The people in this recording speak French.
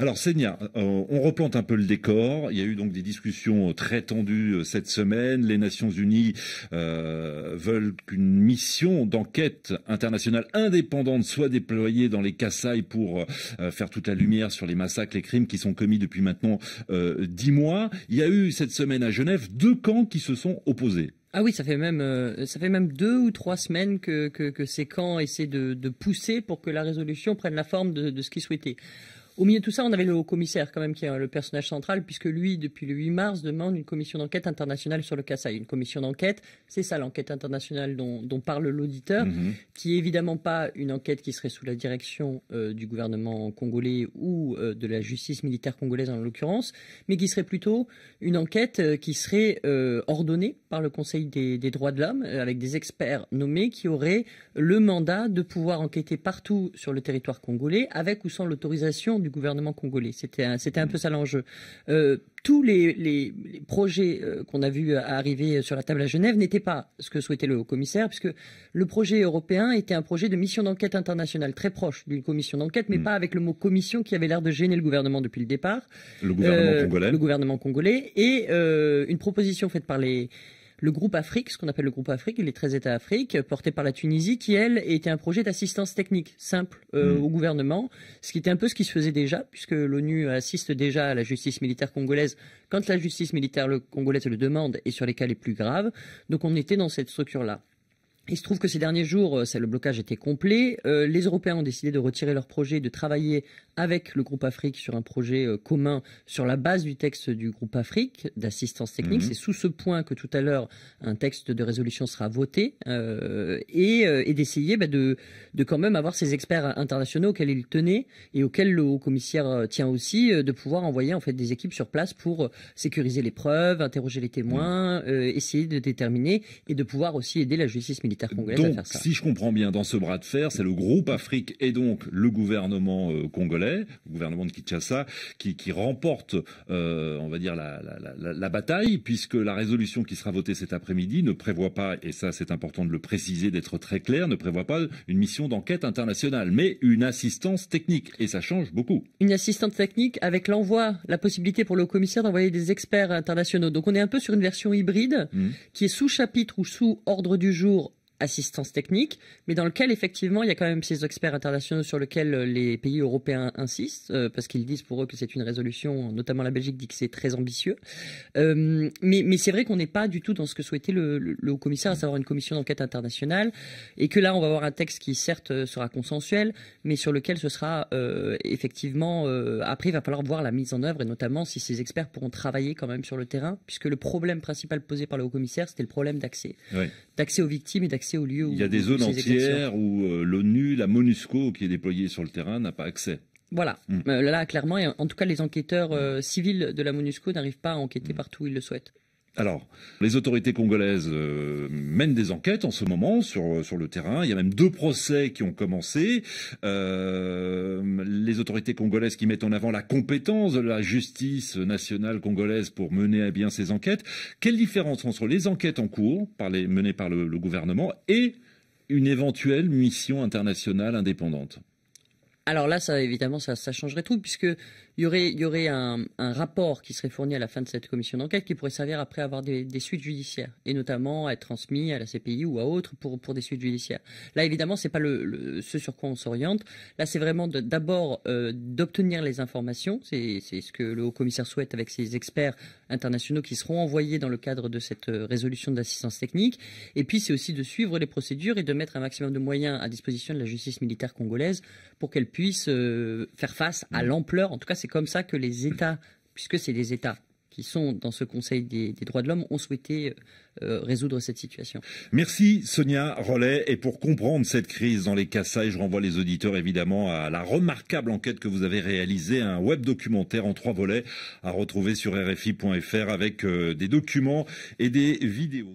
Alors Seigneur, on replante un peu le décor. Il y a eu donc des discussions euh, très tendues euh, cette semaine. Les Nations Unies euh, veulent qu'une mission d'enquête internationale indépendante soit déployée dans les Kassai pour faire toute la lumière sur les massacres, les crimes qui sont commis depuis maintenant dix mois. Il y a eu cette semaine à Genève deux camps qui se sont opposés. Ah oui, ça fait même deux ou trois semaines que, ces camps essaient de, pousser pour que la résolution prenne la forme de, de ce qu'ils souhaitaient. Au milieu de tout ça, on avait le commissaire quand même qui est euh, le personnage central, puisque lui, depuis le 8 mars, demande une commission d'enquête internationale sur le Kassai. Une commission d'enquête, c'est ça l'enquête internationale dont, parle l'auditeur, mhm. qui n'est évidemment pas une enquête qui serait sous la direction euh, du gouvernement congolais ou euh, de la justice militaire congolaise en l'occurrence, mais qui serait plutôt une enquête qui serait ordonnée par le Conseil des, des droits de l'homme, avec des experts nommés qui auraient le mandat de pouvoir enquêter partout sur le territoire congolais, avec ou sans l'autorisation du gouvernement congolais. C'était un, un, peu ça l'enjeu. Euh, tous les, projets euh, qu'on a vus arriver sur la table à Genève n'étaient pas ce que souhaitait le commissaire puisque le projet européen était un projet de mission d'enquête internationale, très proche d'une commission d'enquête, mais mm. pas avec le mot commission qui avait l'air de gêner le gouvernement depuis le départ. Le gouvernement euh, congolais. Le gouvernement congolais. Et une proposition faite par les le groupe Afrique, ce qu'on appelle le groupe Afrique, les 13 États Afrique, porté par la Tunisie, qui, elle, était un projet d'assistance technique simple euh, mm. au gouvernement, ce qui était un peu ce qui se faisait déjà, puisque l'ONU assiste déjà à la justice militaire congolaise quand la justice militaire congolaise le demande et sur les cas les plus graves. Donc on était dans cette structure-là. Il se trouve que ces derniers jours, euh, le blocage était complet. Euh, les Européens ont décidé de retirer leur projet et de travailler avec le groupe Afrique sur un projet euh, commun sur la base du texte du groupe Afrique d'assistance technique. Mhm. C'est sous ce point que tout à l'heure, un texte de résolution sera voté et, d'essayer bah, de, quand même avoir ces experts internationaux auxquels ils tenaient et auxquels le haut commissaire tient aussi, de pouvoir envoyer en fait des équipes sur place pour sécuriser les preuves, interroger les témoins, mhm. essayer de déterminer et de pouvoir aussi aider la justice militaire donc, si je comprends bien, dans ce bras de fer, c'est le groupe Afrique et donc le gouvernement euh, congolais, le gouvernement de Kinshasa, qui, remporte, euh, on va dire, la, bataille, puisque la résolution qui sera votée cet après-midi ne prévoit pas, et ça c'est important de le préciser, d'être très clair, ne prévoit pas une mission d'enquête internationale, mais une assistance technique, et ça change beaucoup. Une assistance technique avec l'envoi, la possibilité pour le commissaire d'envoyer des experts internationaux. Donc on est un peu sur une version hybride mmh. qui est sous chapitre ou sous ordre du jour assistance technique, mais dans lequel effectivement il y a quand même ces experts internationaux sur lesquels euh, les pays européens insistent, euh, parce qu'ils disent pour eux que c'est une résolution, notamment la Belgique dit que c'est très ambitieux. Euh, mais, c'est vrai qu'on n'est pas du tout dans ce que souhaitait le, haut commissaire, à savoir une commission d'enquête internationale, et que là on va avoir un texte qui certes sera consensuel, mais sur lequel ce sera effectivement, après il va falloir voir la mise en œuvre, et notamment si ces experts pourront travailler quand même sur le terrain, puisque le problème principal posé par le haut commissaire, c'était le problème d'accès. D'accès aux victimes et d'accès il y a des zones entières où euh, l'ONU, la MONUSCO qui est déployée sur le terrain n'a pas accès. Voilà. Hmm. Euh, là, clairement, en tout cas, les enquêteurs euh, civils de la MONUSCO n'arrivent pas à enquêter hmm. partout où ils le souhaitent. Alors, les autorités congolaises euh, mènent des enquêtes en ce moment sur, sur le terrain. Il y a même deux procès qui ont commencé. Euh, les autorités congolaises qui mettent en avant la compétence de la justice nationale congolaise pour mener à bien ces enquêtes. Quelle différence entre les enquêtes en cours par les, menées par le gouvernement et une éventuelle mission internationale indépendante alors là, ça, évidemment, ça, changerait tout, puisqu'il y aurait, y aurait un, rapport qui serait fourni à la fin de cette commission d'enquête qui pourrait servir après avoir des, suites judiciaires, et notamment à être transmis à la CPI ou à autres pour, pour des suites judiciaires. Là, évidemment, n'est pas le, ce sur quoi on s'oriente. Là, c'est vraiment d'abord euh, d'obtenir les informations. C'est ce que le haut-commissaire souhaite avec ses experts internationaux qui seront envoyés dans le cadre de cette euh, résolution d'assistance technique. Et puis, c'est aussi de suivre les procédures et de mettre un maximum de moyens à disposition de la justice militaire congolaise pour qu'elle puissent euh, faire face à mm. l'ampleur. En tout cas, c'est comme ça que les États, puisque c'est les États qui sont dans ce Conseil des, droits de l'homme ont souhaité euh, euh, résoudre cette situation. Merci Sonia Rollet. Et pour comprendre cette crise dans les Kassai, je renvoie les auditeurs évidemment à la remarquable enquête que vous avez réalisée, un web documentaire en trois volets à retrouver sur RFI.fr avec des documents et des vidéos.